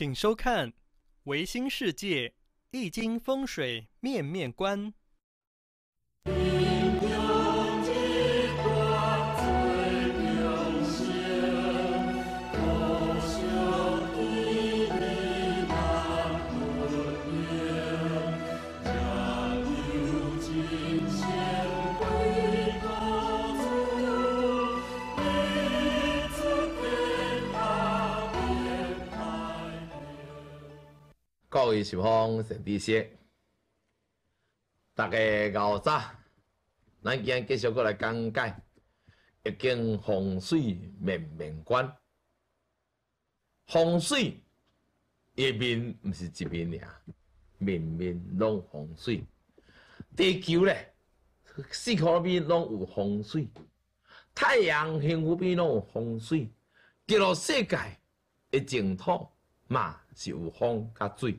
请收看《维新世界易经风水面面观》。各位小放，神弟息，大家午好。咱今继续过来讲解，一经，风水面面观。风水一面唔是一面呀，面面拢风水。地球咧，四块面拢有风水。太阳幸福边拢有风水。吉罗世界，诶，净土嘛是有风甲水。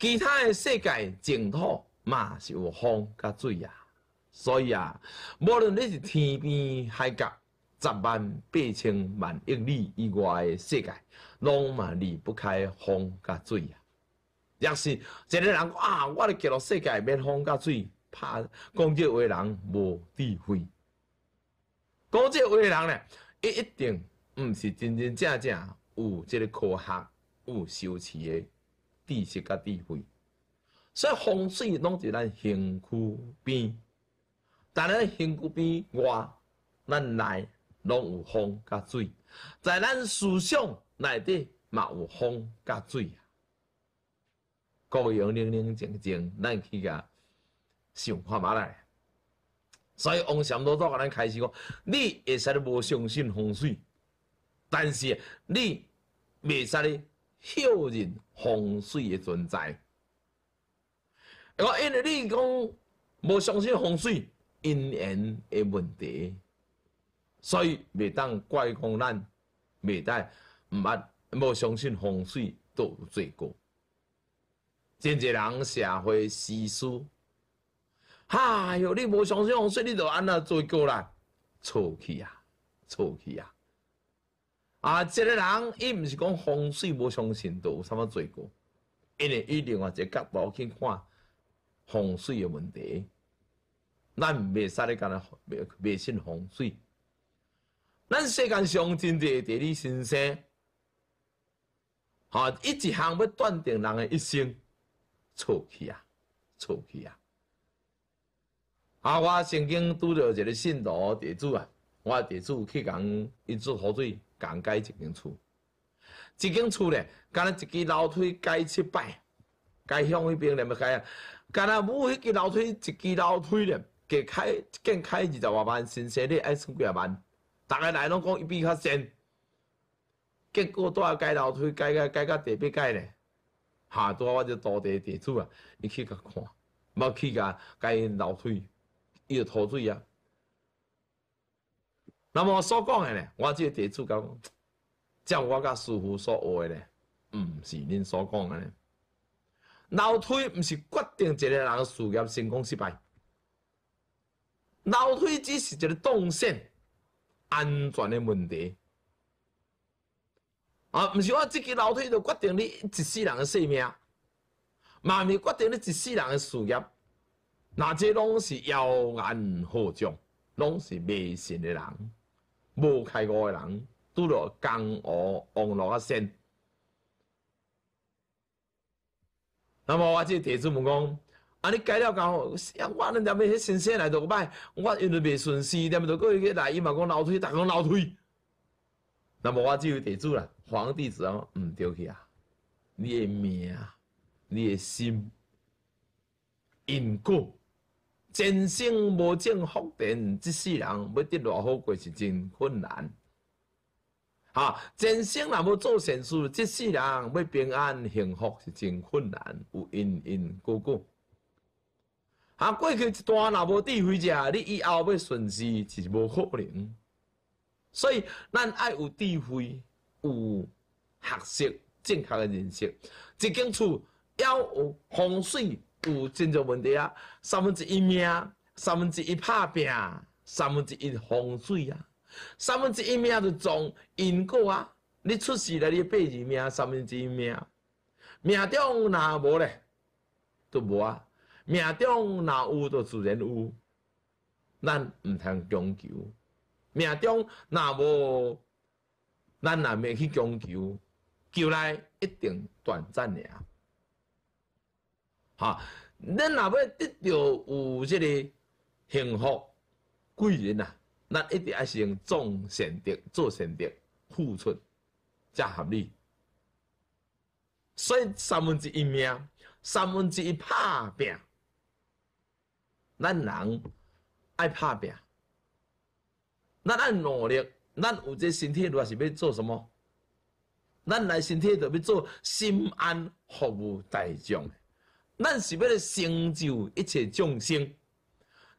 其他诶，世界净土嘛是有风甲水啊，所以啊，无论你是天边海角、十万八千万亿里以外诶世界，拢嘛离不开风甲水啊。若是一个人啊，我咧结落世界免风甲水，拍讲即位人无智慧，讲即位人咧，伊一定毋是真真正正有即个科学有修持诶。知识甲智慧，所以风水拢是咱身躯边。但系身躯边外，咱内拢有风甲水，在咱思想内底嘛有风甲水啊。各样冷冷静静，咱去甲想看嘛来。所以往上到下，咱开始讲，你使实无相信风水，但是你袂使咧否认。风水的存在，我因为你讲无相信风水因缘的问题，所以袂当怪讲咱袂当毋捌无相信风水都有罪过。真侪人社会世俗，哎哟，你无相信风水，你就安那罪过啦，错去啊，错去啊。啊！这个人，伊毋是讲风水无相信，都有啥物罪过？因为伊另外一个角度去看风水的问题，咱袂使咧讲咧，迷信风水。咱世间上真的地理先生，啊，一一项要断定人的一生，错去啊，错去啊！啊，我曾经拄着一个信徒地主啊，我地主去共伊做好水。讲改一间厝，一间厝咧，敢咱一支楼梯改七摆，改向迄边，咧要改啊，干若无迄支楼梯，一支楼梯咧，加开一间，开二十偌万，新设立爱算几啊万，逐个来拢讲伊比较新，结果住改楼梯改改改到第八改咧，吓，啊，我这多地地厝啊，你去甲看，无去甲改楼梯，伊着吐水啊。那么所讲的呢，我这个弟子讲，像我个师父所话呢，毋是您所讲的呢。楼梯毋是决定一个人事业成功失败，楼梯只是一个动线安全的问题。啊，唔是我这个楼梯就决定你一世人的性命，万咪决定你一世人的事业。那这拢是妖言惑众，拢是迷信的人。无开悟的人，拄着江湖往落个先。那么我这地主问讲，啊你改了后，我恁连咪许新鲜来都歹，我因为袂顺势，连咪都过去来，伊嘛讲扭腿，大讲扭腿。那么我只有地主啦，皇帝只好毋对去啊，你的命，你的心，因果。人生无证福定，即世人要得偌好过是真困难。哈，人生若要做善事，即世人要平安幸福是真困难，有因因果果。啊，过去一段若无智慧者，你以后要顺利是无可能。所以，咱爱有智慧，有学习正确的认识。一间厝要有风水。有真侪问题啊，三分之一命，三分之一拍拼，三分之一风水啊，三分之一命就从因果啊。你出世了，你八字命，三分之一命，命中若无咧，都无啊。命中若有，就自然有。咱毋通强求，命中若无，咱若免去强求，求来一定短暂尔。哈，恁若要得到有这个幸福贵人呐，咱一定要先用种善德做善德付出，才合理。所以三分之一命，三分之一拍拼，咱人爱拍拼，咱爱努力，咱有这身体，主是要做什么？咱来身体，就要做心安服务大众。咱是要来成就一切众生，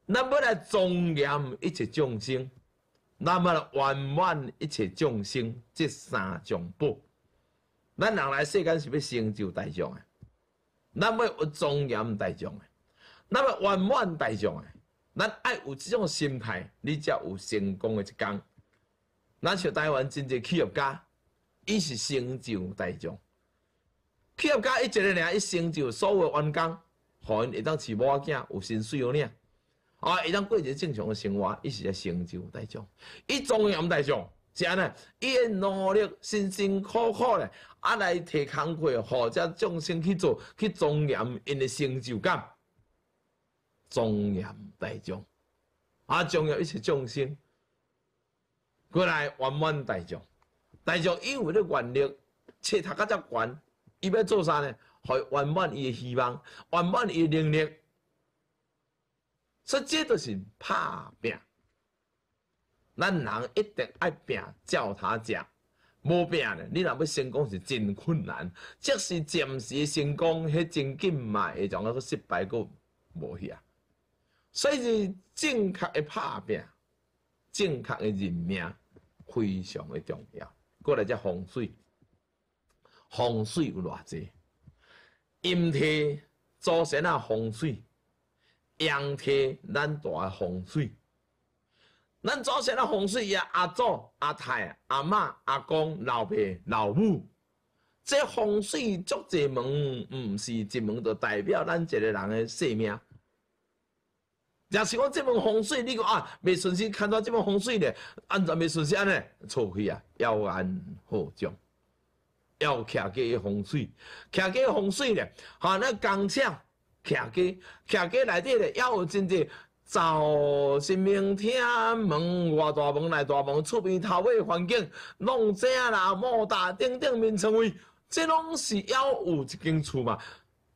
咱要来庄严一切众生，咱要来圆满一切众生这三种布，咱人来世间是要成就大众诶，咱要有庄严大众诶，咱要圆满大众诶，咱爱有即种心态，你才有成功诶一天。咱像台湾真多企业家，伊是成就大众。企业家一一个人一成就，所谓员工，互因会当饲某囝，有薪水个呢？啊，会当过一正常诶生活，伊是个成就大众。伊庄严大众是安尼？伊会努力辛辛苦苦咧，啊来摕工课，互遮众生去做，去庄严因个成就感，庄严大众啊，庄严一是众生过来圆满大众，大众因为咧愿力，切读个遮悬。伊要做啥呢？开圆满伊诶希望，圆满伊能力，所以这就是拍拼。咱人一定爱拼，照他讲，无拼呢，你若要成功是真困难。即是暂时成功，迄真紧嘛，将种个失败佫无去啊。所以是正确诶拍拼，正确诶认命，非常诶重要。过来再风水。风水有偌济？阴天祖先啊风水，阳天咱大嘅风水。咱祖先啊风水也阿祖、阿太、阿嬷、阿公、老爸、老母，这风水足济门，唔是一门就代表咱一个人嘅性命。若是讲这门风水，你讲啊，未顺心，看到这门风水呢，安怎未顺心呢？错去啊，要按好种？要徛家嘅风水，徛家嘅风水咧，哈那工厂徛家，徛家内底咧，还有真济走新门天门外大门内大门厝边头尾环境，弄正啦，莫大顶顶面成为，这拢是还有一间厝嘛，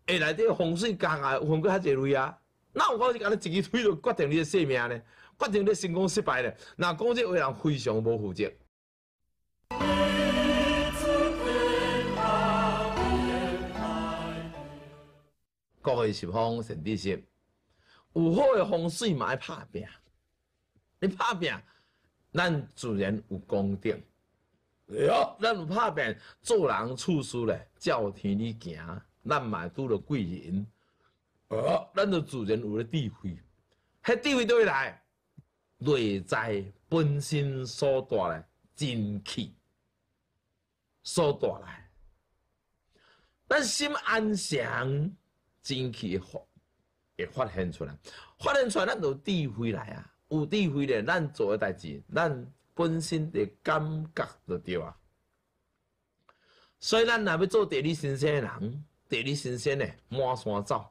下内底风水干啊，分过遐侪类啊，哪有法是甲你一支腿就决定你的性命咧，决定你成功失败咧，若讲这话人非常无负责。各位是方神地势，有好的风水嘛爱拍拼。你拍拼，咱自然有功德。咱有拍拼，做人处事咧，照天你行，咱嘛拄着贵人。哦，咱就自然有智慧。迄智慧倒位来？内在本身所带来精气，所带来。咱心安详。气会发会发现出来，发现出来，咱就智慧来啊！有智慧咧，咱做诶代志，咱本身的感觉就着啊。所以，咱若要做地理新鲜诶人，地理新鲜诶满山走，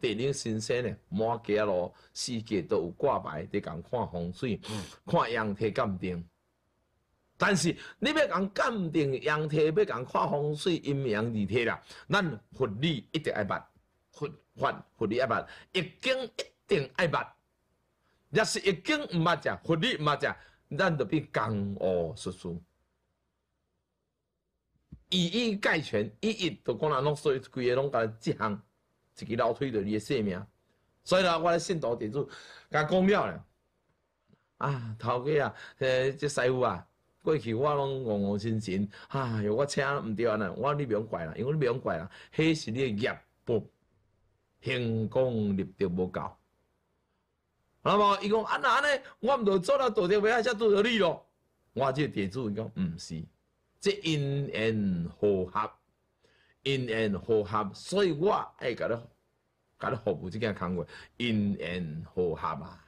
地理新鲜诶满街路，四季都有挂牌伫共看风水，看阳天鉴定。但是，你要共鉴定阳天，要共看风水阴阳二体啦，咱佛理一定爱捌。佛法佛理爱捌，一经一定爱捌。若是一经毋捌正，佛理毋捌正，咱就变江湖术数，以一概全，一一都讲人拢所以规个拢甲即项，一个楼梯着你诶性命。所以啦，我咧信道弟子，甲讲了咧。啊，头家啊，即师傅啊，过去我拢戆憨心心，啊，哟，我请毋对啊尼，我你袂用怪啦，因为你袂用怪啦，迄是你业报。天功立德无够。那么伊讲安那安尼，我毋着做了道德，咪爱才拄着你咯。我即个这主子讲毋是，即因缘合合，因缘合合，所以我爱甲你甲你服务即件康话，因缘合合嘛，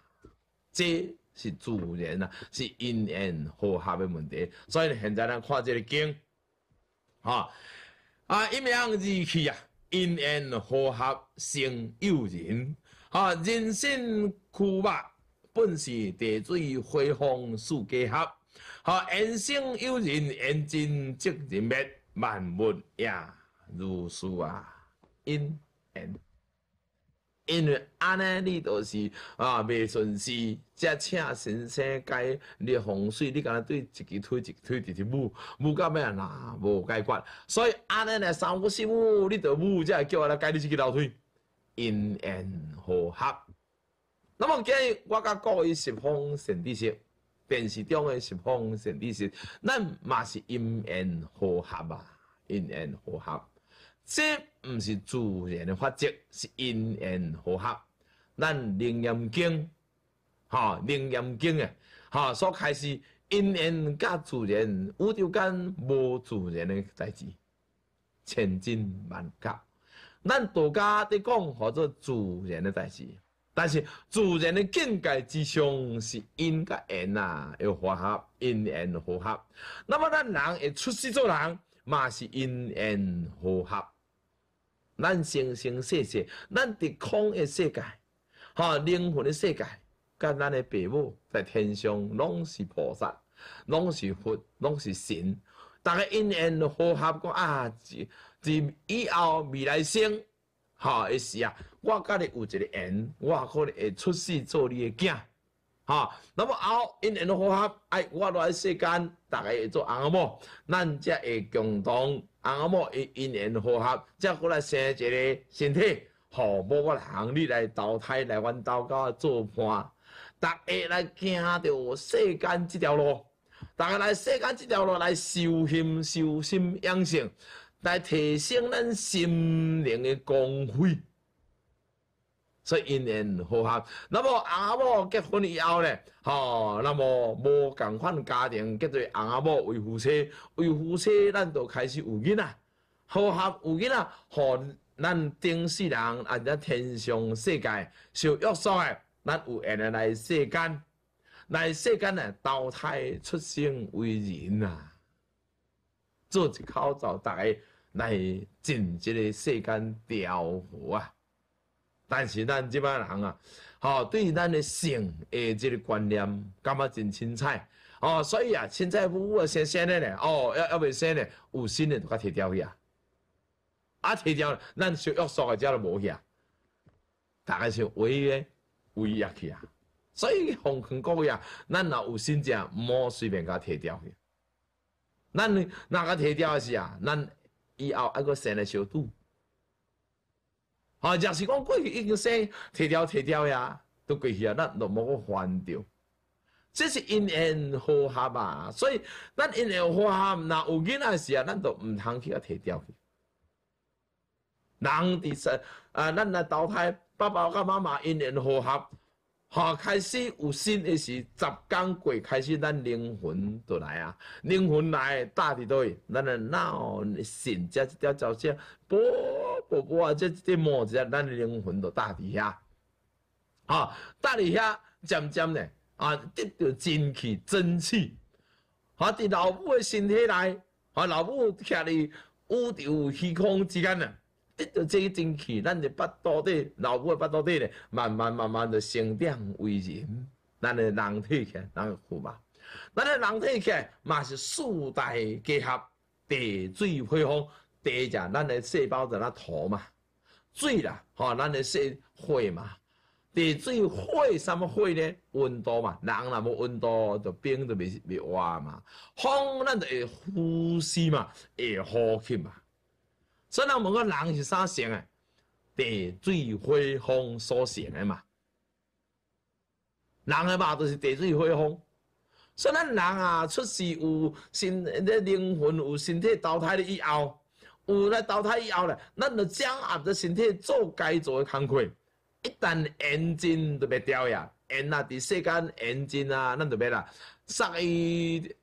即是自然啊，是因缘合合的问题。所以现在咱看即个经，吼啊一面二气啊。因缘和合成有人。哈！人生苦乐本是地水辉煌、四结合，哈！缘生有人，缘尽即人灭，万物也如是啊！因缘。因为安尼你就是啊未顺时，只请先生解你风水，你干呾对一己推一推，自己舞摸，甲咩啦无解决，所以安尼呢三五四姑，你都舞，只系叫我来解你自支老推，阴阳和合。那么今日我甲各位十方神知识，电视中嘅十方神知识，咱嘛是阴阳和合啊，阴阳和合。这毋是自然的法则，是因缘和合。咱《楞验经》哈《楞嚴经》啊，哈所开始因缘甲自然，宇宙間无自然的代志，千真万确。咱大家伫讲，或者自然的代志，但是自然的境界之上，是因甲缘啊，要合合，因缘和合。那么咱人会出世做人，嘛是因缘和合。咱生生世世，咱的空的世界，哈，灵魂的世界，甲咱的父母在天上，拢是菩萨，拢是佛，拢是神，大家因缘和合，讲啊，就就以后未来生，哈，会是啊，我甲你有一个缘，我可能会出世做你的囝。哈，那么啊，因缘和合，哎，我来世间，大家会做阿公嬷，咱才会共同。阿某一因缘复合，才过来生一个身体，好，无我行你来投胎来阮兜家做伴，逐个来行着世间即条路，逐个来世间即条路来修心修心养性，来提升咱心灵的光辉。所以因缘和合。那么阿某结婚以后呢，吼，那么无共款家庭结做阿某为夫妻，为夫妻咱就开始有囡仔，和谐有囡仔，互咱顶世人啊，在天上世界受约束诶，咱有缘来世间，来世间诶投胎出生为人啊，做一口罩戴来，尽这个世间调和啊。但是咱即摆人啊，哦，对于咱的性诶即个观念，感觉真清彩哦，所以啊，清彩无啊，先生咧咧，哦，要要未生咧，有新的就甲提掉去啊，啊提掉，咱小约束个遮就无去啊，大概是违约，违约去啊，所以红各位啊，咱若有心者，毋好随便甲提掉去，咱若甲提掉是啊，咱以后那个生咧小肚。啊，若是讲过去已经生提掉提掉呀，都过去啊，咱都无还掉。这是因缘和合嘛，所以咱因缘和合，那有囡仔时候，咱都唔通去啊提掉去。人伫说啊，咱来投胎，爸爸甲妈妈因缘和合，哈、开始有新的时，十天鬼开始，咱灵魂就来啊，灵魂来，大伫对，咱的脑神只一条走线波。我我啊，这这摸一下咱的灵魂都大地下，啊，大地下渐渐的啊，得到真气、真气。啊，伫老母的身体内，啊，老母徛伫宇宙虚空之间啊，得到个真气，咱的腹肚底、老母诶腹肚底呢，慢慢慢慢就成长为人，咱诶人体起来，咱个苦嘛？咱诶人体起来嘛是四大结合，地水火风。地㖏，咱个细胞在那土嘛，水啦，吼，咱个细火嘛，地水火什么火呢？温度嘛，人若无温度就冰就未未活嘛，风咱就会呼吸嘛，会呼吸嘛。所以咱问个人是啥性诶？地水火风所成诶嘛。人诶嘛就是地水火风。所以咱人啊，出世有身，咧灵魂有身体投胎了以后。有来淘汰以后咧，咱就掌握只身体做该做诶工课。一旦眼睛都要掉呀，眼啊，伫世间眼睛啊，咱就要啦，杀伊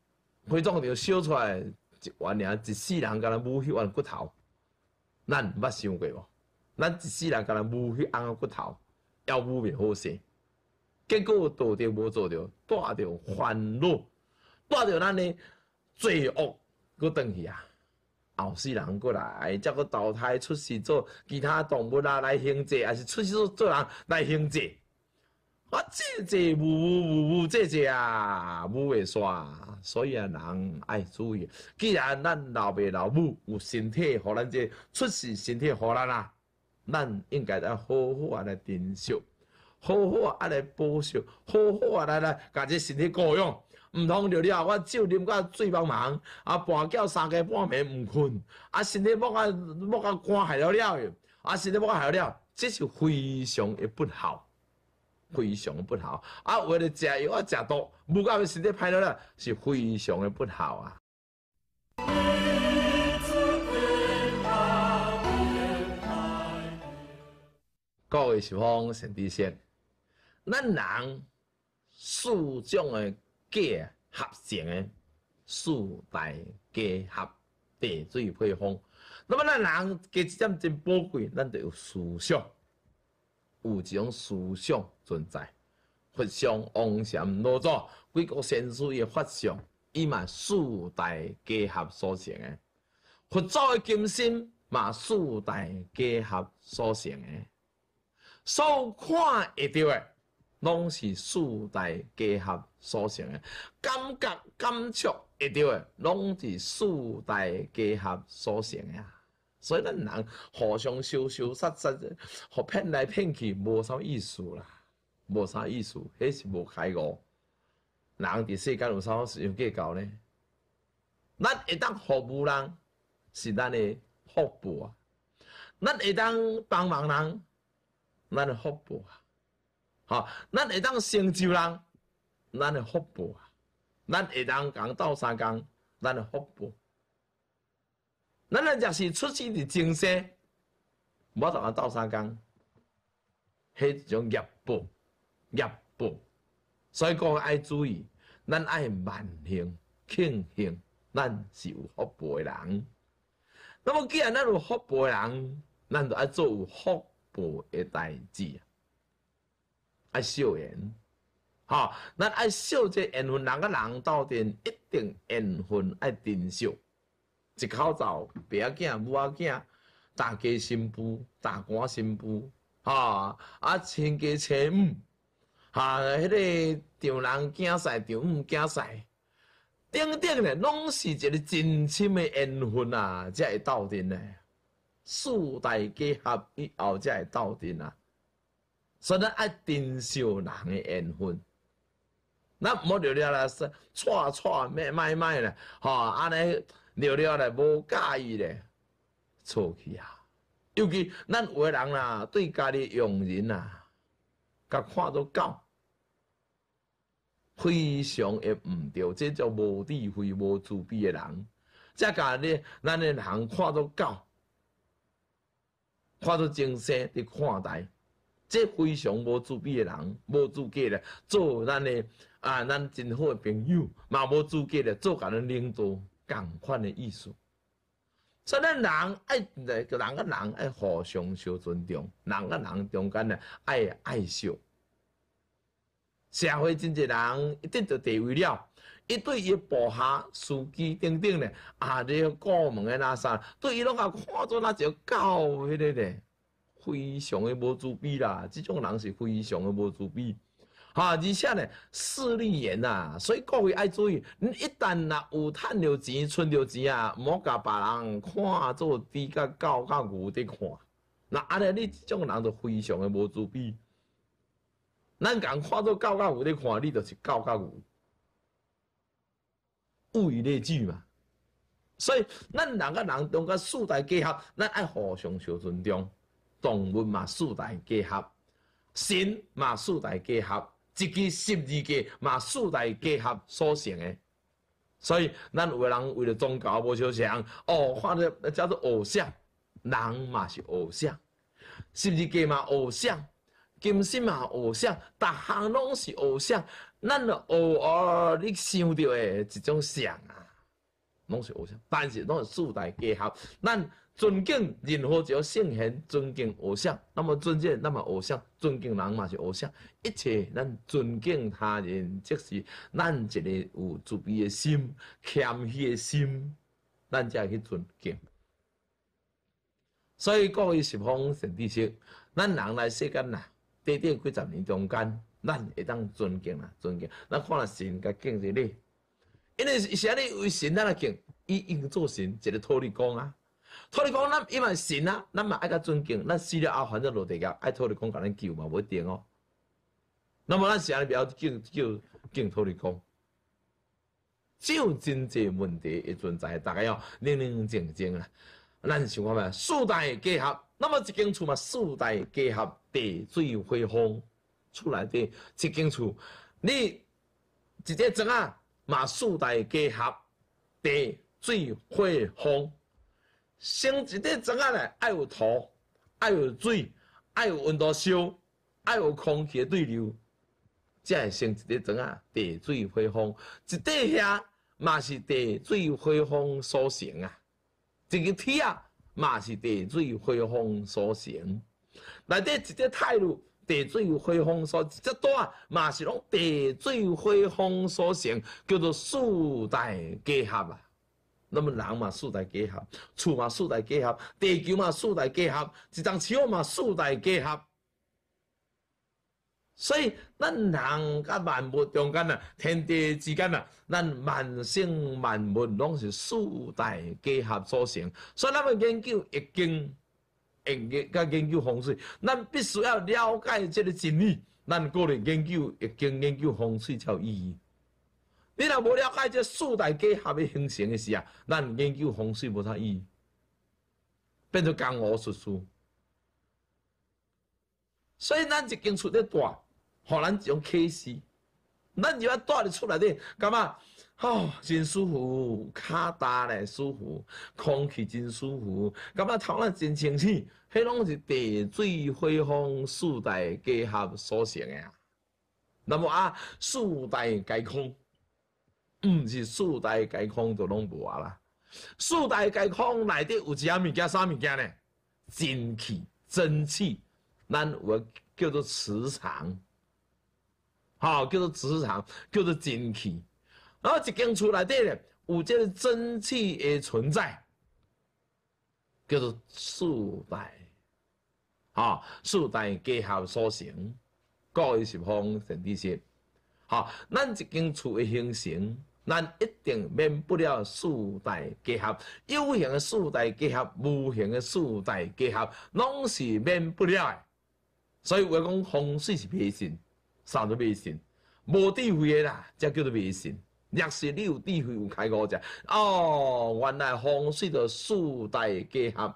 灰砖着烧出来一碗尔，一世人甲咱抹去碗骨头，咱毋捌想过无。咱一世人甲咱抹去碗骨头，要无面好势，结果做着无做着，带着烦恼，带着咱诶罪恶，佫顿去啊。后世人过来，才阁投胎出世做其他动物啊来行者，还是出世做人来行者。啊，姐姐，无无无无姐姐啊，母会煞，所以啊，人爱注意。既然咱老爸老母有身体互咱这出世身体互咱啦，咱应该来好好来珍惜，好好来保守，好好来来，把这身体保养。毋通了了，我酒啉到醉茫茫，啊，半夜三更半暝毋困，啊，身体莫个莫个寒害了了，啊，身体莫害了，这是非常的不好，非常不好。啊，为了食药啊，食多，唔够，身体歹了了，是非常的不好啊。各位是傅、神地仙，咱人四种的结合成的四大结合地水配方。那么咱人结一点真宝贵，咱就有思想，有一种思想存在。佛像、王禅、罗祖、几个先师的佛像，伊嘛四大结合所成的。佛祖的金身嘛四大结合所成的。所看会到的。拢是四大结合所成的，感觉、感触会着诶，拢是四大结合所成嘅所以咱人互相羞羞杀杀，互骗来骗去，无啥意思啦，无啥意思，迄是无开悟。人伫世间有啥好有计较呢？咱会当服务人，是咱嘅福报；，咱会当帮忙人，咱诶福报。好，咱会当成就人，咱的福报啊！咱会当讲斗三工，咱的福报。咱若若是出世伫前世，无同人斗三工，迄一种业报，业报。所以讲爱注意，咱爱万幸庆幸，咱是有福报的人。那么既然咱有福报的人，咱就爱做有福报的代志啊！爱惜缘，哈，咱爱惜即缘分，人甲人斗阵，一定缘分爱珍惜，一口罩，爸仔囝，母仔囝，大家新妇，大官新妇，哈，啊，亲家亲母，哈，迄个丈人囝婿，丈母囝婿，顶顶咧，拢是一个真深的缘分啊，才会斗阵诶，四大家合以后才会斗阵啊。以咱爱定受人的缘分，那好聊聊来说错错咩卖卖咧，吼，安尼聊聊来无介意咧，错去啊！尤其咱的人啦，对家己用人啊，甲看做狗，非常诶唔对，即叫无智慧、无慈悲诶人。则家咧，咱诶人看做狗，看做众生嚟看待。即非常无自卑诶人，无资格咧，做咱诶啊，咱真好诶朋友嘛，无资格咧，做甲咱领导共款诶意思。所以咱人爱，叫人甲人爱互相相尊重，人甲人中间咧爱爱笑。社会真侪人一定着地位了，一对一部下、司机顶顶咧，啊，你要过门诶那啥，对伊拢啊看做那石狗迄个咧。非常的无自卑啦，即种人是非常的无自闭。啊，而且呢势利眼呐，所以各位爱注意，你一旦若有趁着钱、存着钱啊，莫甲别人看做猪、甲狗、甲牛伫看。那安尼你即种人就非常的无自卑。咱甲看做狗、甲牛伫看，你就是狗、甲牛，物以类聚嘛。所以咱人甲人中间世代结合，咱爱互相相尊重。动物嘛，四大结合；神嘛，四大结合；自己十二个嘛，四大结合所成的。所以，咱有个人为了宗教无肖想，偶像叫做偶像，人嘛是偶像，十二个嘛偶像，金身嘛偶像，逐项拢是偶像。咱偶尔你想到的一种想啊，拢是偶像，但是拢是四大结合，咱。尊敬任何一个圣贤，尊敬偶像，那么尊敬，那么偶像，尊敬人嘛是偶像。一切咱尊敬他人，即是咱一个有慈悲的心、谦虚的心，咱才去尊敬。所以各位十方成知识，咱人来世间呐短短几十年中间，咱会当尊敬啦，尊敬。咱看下神甲敬一哩，因为是啥尼为神咱来敬，以应作神，一个脱离讲啊。托你讲，咱因为神啊，咱嘛爱甲尊敬，咱死了后反正落地狱，爱托你讲，甲咱救嘛一定哦。那么咱是安尼比较敬敬托你讲，有真济问题，会存在大概要认认真真啊。咱想看咩，四代结合，那么一间厝嘛，四代结合，地水火风厝内底一间厝，你一只砖啊，嘛四代结合，地水火风。生一块庄仔来，爱有土，爱有水，爱有温度烧，爱有空气对流，才会生一块庄仔。地水风，一块虾嘛是地水风所成啊，一个铁啊嘛是地水风所成，内底一粒泰路。地水风所一粒大嘛是拢地水风所成，叫做四大皆合啊。那么人嘛四大结合，厝嘛四大结合，地球嘛四大结合，一张紙嘛四大结合。所以咱人甲万物中间啊，天地之间啊，咱万生万物拢是四大结合所成。所以，咱要研究易经、易究甲研究风水，咱必须要了解这个真理，咱個人研究易经、研究风水才有意义。你若无了解这四大几的形成的时啊，咱研究风水无啥意义，变做江湖术数。所以咱一经出的大，互咱一种启示。咱就要带你出来咧。感觉哦，真舒服，脚踏嘞舒服，空气真舒服，感觉头脑真清气，迄拢是地水火风四大几何所成的啊。那么啊，四大皆空。毋是四大解空就拢无啊啦！四大解空内底有一啊物件，啥物件呢？真气、真气，咱有叫做磁场，吼，叫做磁场，叫做真气。然后一间厝内底咧，有即个真气诶存在，叫做四大，啊，四大结合所成，各位是方成知心，好，咱一间厝诶形成。咱一定免不了四大结合，有形的四大结合，无形的四大结合，拢是免不了。的。所以我讲风水是迷信，啥都迷信，无智慧的啦，才叫做迷信。若是你有智慧有开悟者，哦，原来风水的四大结合，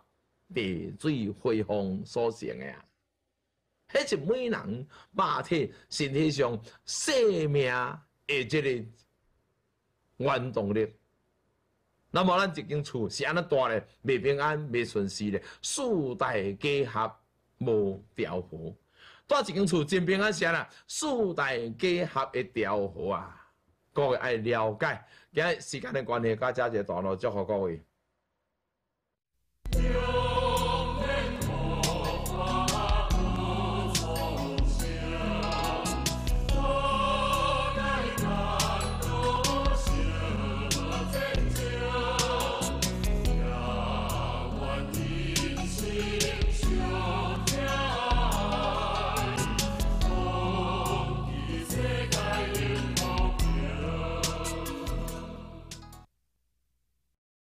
地水火风所成的啊，迄是每人肉体身体上生命诶，即个。原动力。那么咱一间厝是安怎住咧？未平安、未顺时咧？四大结合无调和。住一间厝真平安是安尼，四大结合会调和啊！各位爱了解，今日时间的关系，甲遮就断落，祝贺各位。